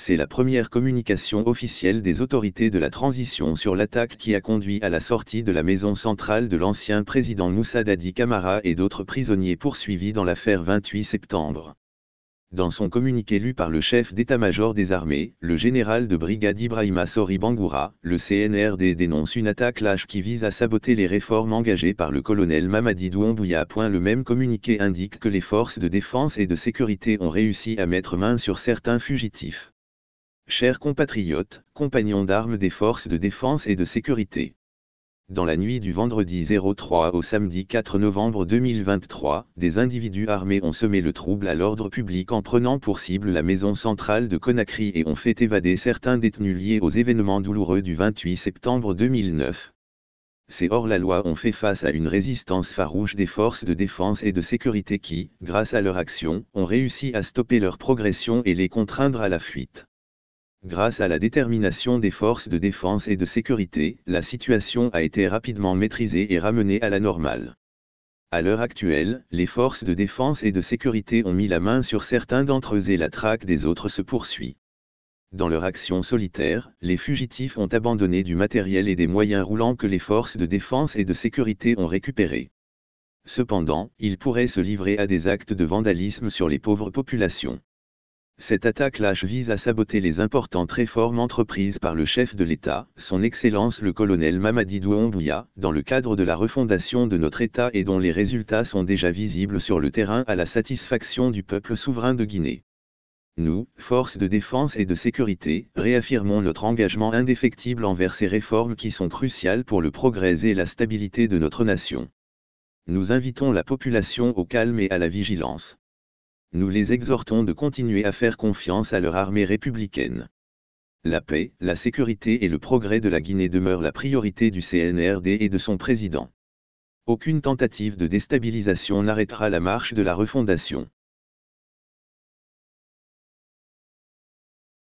c'est la première communication officielle des autorités de la transition sur l'attaque qui a conduit à la sortie de la maison centrale de l'ancien président Moussa Dadi Kamara et d'autres prisonniers poursuivis dans l'affaire 28 septembre. Dans son communiqué lu par le chef d'état-major des armées, le général de brigade Ibrahima Sori Bangoura, le CNRD dénonce une attaque lâche qui vise à saboter les réformes engagées par le colonel Mamadi Point Le même communiqué indique que les forces de défense et de sécurité ont réussi à mettre main sur certains fugitifs. Chers compatriotes, compagnons d'armes des forces de défense et de sécurité. Dans la nuit du vendredi 03 au samedi 4 novembre 2023, des individus armés ont semé le trouble à l'ordre public en prenant pour cible la maison centrale de Conakry et ont fait évader certains détenus liés aux événements douloureux du 28 septembre 2009. Ces hors-la-loi ont fait face à une résistance farouche des forces de défense et de sécurité qui, grâce à leur action, ont réussi à stopper leur progression et les contraindre à la fuite. Grâce à la détermination des forces de défense et de sécurité, la situation a été rapidement maîtrisée et ramenée à la normale. À l'heure actuelle, les forces de défense et de sécurité ont mis la main sur certains d'entre eux et la traque des autres se poursuit. Dans leur action solitaire, les fugitifs ont abandonné du matériel et des moyens roulants que les forces de défense et de sécurité ont récupérés. Cependant, ils pourraient se livrer à des actes de vandalisme sur les pauvres populations. Cette attaque lâche vise à saboter les importantes réformes entreprises par le chef de l'État, son Excellence le colonel Mamadi Douombouya, dans le cadre de la refondation de notre État et dont les résultats sont déjà visibles sur le terrain à la satisfaction du peuple souverain de Guinée. Nous, forces de défense et de sécurité, réaffirmons notre engagement indéfectible envers ces réformes qui sont cruciales pour le progrès et la stabilité de notre nation. Nous invitons la population au calme et à la vigilance nous les exhortons de continuer à faire confiance à leur armée républicaine. La paix, la sécurité et le progrès de la Guinée demeurent la priorité du CNRD et de son président. Aucune tentative de déstabilisation n'arrêtera la marche de la refondation.